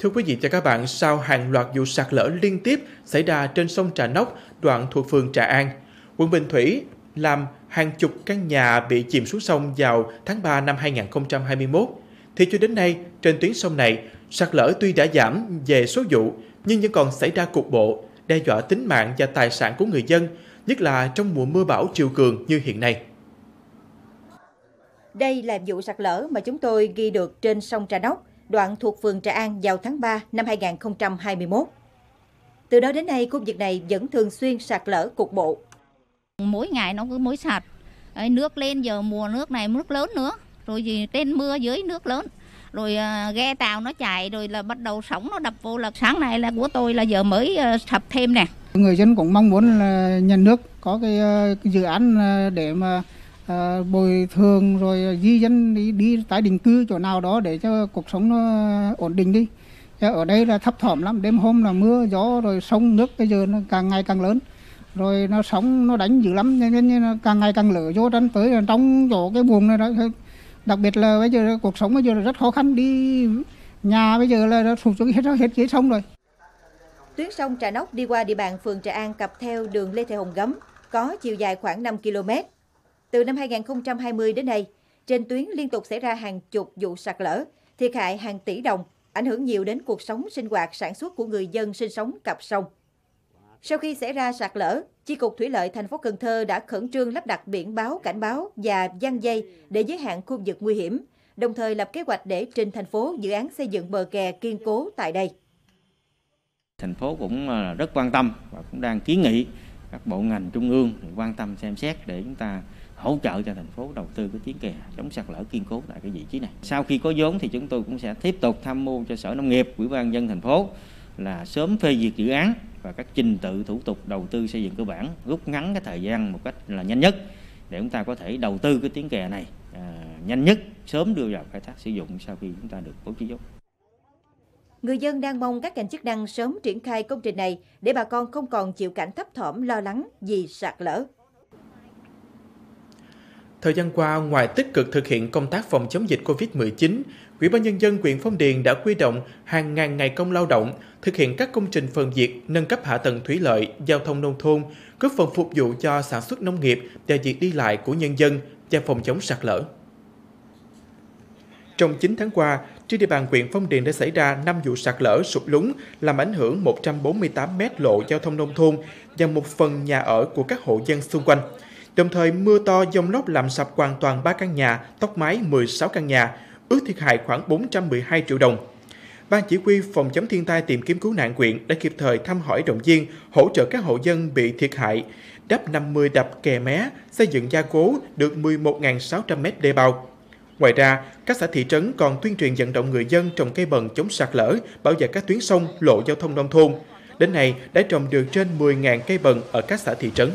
Thưa quý vị và các bạn, sau hàng loạt vụ sạt lở liên tiếp xảy ra trên sông Trà Nóc, đoạn thuộc phường Trà An, quận Bình Thủy làm hàng chục căn nhà bị chìm xuống sông vào tháng 3 năm 2021. Thì cho đến nay, trên tuyến sông này, sạt lở tuy đã giảm về số vụ, nhưng vẫn còn xảy ra cục bộ, đe dọa tính mạng và tài sản của người dân, nhất là trong mùa mưa bão chiều cường như hiện nay. Đây là vụ sạt lở mà chúng tôi ghi được trên sông Trà Nóc đoạn thuộc phường Trà An vào tháng 3 năm 2021. Từ đó đến nay, khu vực này vẫn thường xuyên sạt lở cục bộ. Mỗi ngày nó cứ mỗi sạt, nước lên giờ mùa nước này nước lớn nữa, rồi gì trên mưa dưới nước lớn rồi à, ghe tàu nó chạy rồi là bắt đầu sóng nó đập vô là sáng nay là của tôi là giờ mới à, sập thêm nè người dân cũng mong muốn là nhà nước có cái, à, cái dự án để mà à, bồi thường rồi ờ, di dân đi đi tái định cư chỗ nào đó để cho cuộc sống nó ổn định đi dạ, ở đây là thấp thỏm lắm đêm hôm là mưa gió rồi sông nước bây giờ nó càng ngày càng lớn rồi nó sóng nó đánh dữ lắm nên, nên nó càng ngày càng lở vô đánh tới trong chỗ cái buồng này đó đặc biệt là bây giờ cuộc sống bây giờ là rất khó khăn đi nhà bây giờ là đã sụp xuống hết hết dưới sông rồi tuyến sông Trà Nóc đi qua địa bàn phường Trà An cặp theo đường Lê Thị Hồng Gấm có chiều dài khoảng 5 km từ năm 2020 đến nay, trên tuyến liên tục xảy ra hàng chục vụ sạt lở, thiệt hại hàng tỷ đồng, ảnh hưởng nhiều đến cuộc sống, sinh hoạt, sản xuất của người dân sinh sống cặp sông. Sau khi xảy ra sạt lở, Chi cục Thủy lợi thành phố Cần Thơ đã khẩn trương lắp đặt biển báo, cảnh báo và gian dây để giới hạn khu vực nguy hiểm, đồng thời lập kế hoạch để trình thành phố dự án xây dựng bờ kè kiên cố tại đây. Thành phố cũng ờ, rất quan tâm và cũng đang kiến nghị các bộ ngành trung ương quan tâm xem xét để chúng ta hỗ trợ cho thành phố đầu tư cái tiếng kè chống sạt lở kiên cố tại cái vị trí này. Sau khi có vốn thì chúng tôi cũng sẽ tiếp tục tham mưu cho Sở Nông nghiệp, Ủy ban dân thành phố là sớm phê duyệt dự án và các trình tự thủ tục đầu tư xây dựng cơ bản rút ngắn cái thời gian một cách là nhanh nhất để chúng ta có thể đầu tư cái tiếng kè này à, nhanh nhất sớm đưa vào khai thác sử dụng sau khi chúng ta được bố trí vốn. Người dân đang mong các ngành chức năng sớm triển khai công trình này để bà con không còn chịu cảnh thấp thỏm lo lắng vì sạt lở. Thời gian qua, ngoài tích cực thực hiện công tác phòng chống dịch COVID-19, Ủy ban Nhân dân huyện Phong Điền đã quy động hàng ngàn ngày công lao động, thực hiện các công trình phần diệt, nâng cấp hạ tầng thủy lợi, giao thông nông thôn, góp phần phục vụ cho sản xuất nông nghiệp và việc đi lại của nhân dân và phòng chống sạt lở. Trong 9 tháng qua, trên địa bàn huyện Phong Điền đã xảy ra 5 vụ sạt lở sụp lún làm ảnh hưởng 148 mét lộ giao thông nông thôn và một phần nhà ở của các hộ dân xung quanh. Đồng thời mưa to dông lốc làm sập hoàn toàn 3 căn nhà, tốc mái 16 căn nhà, ước thiệt hại khoảng 412 triệu đồng. Ban chỉ huy phòng chống thiên tai tìm kiếm cứu nạn quyện đã kịp thời thăm hỏi động viên, hỗ trợ các hộ dân bị thiệt hại, đắp 50 đập kè mé, xây dựng gia cố được 11.600 m đê bao. Ngoài ra, các xã thị trấn còn tuyên truyền vận động người dân trồng cây bần chống sạt lở, bảo vệ các tuyến sông, lộ giao thông nông thôn. Đến nay, đã trồng được trên 10.000 cây bần ở các xã thị trấn.